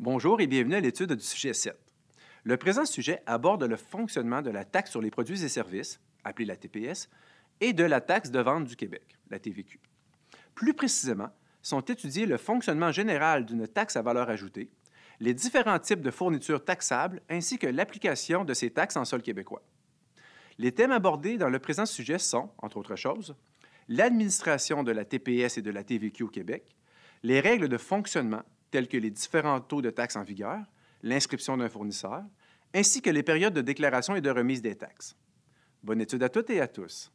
Bonjour et bienvenue à l'étude du sujet 7. Le présent sujet aborde le fonctionnement de la taxe sur les produits et services, appelée la TPS, et de la taxe de vente du Québec, la TVQ. Plus précisément, sont étudiés le fonctionnement général d'une taxe à valeur ajoutée, les différents types de fournitures taxables ainsi que l'application de ces taxes en sol québécois. Les thèmes abordés dans le présent sujet sont, entre autres choses, l'administration de la TPS et de la TVQ au Québec, les règles de fonctionnement tels que les différents taux de taxes en vigueur, l'inscription d'un fournisseur, ainsi que les périodes de déclaration et de remise des taxes. Bonne étude à toutes et à tous.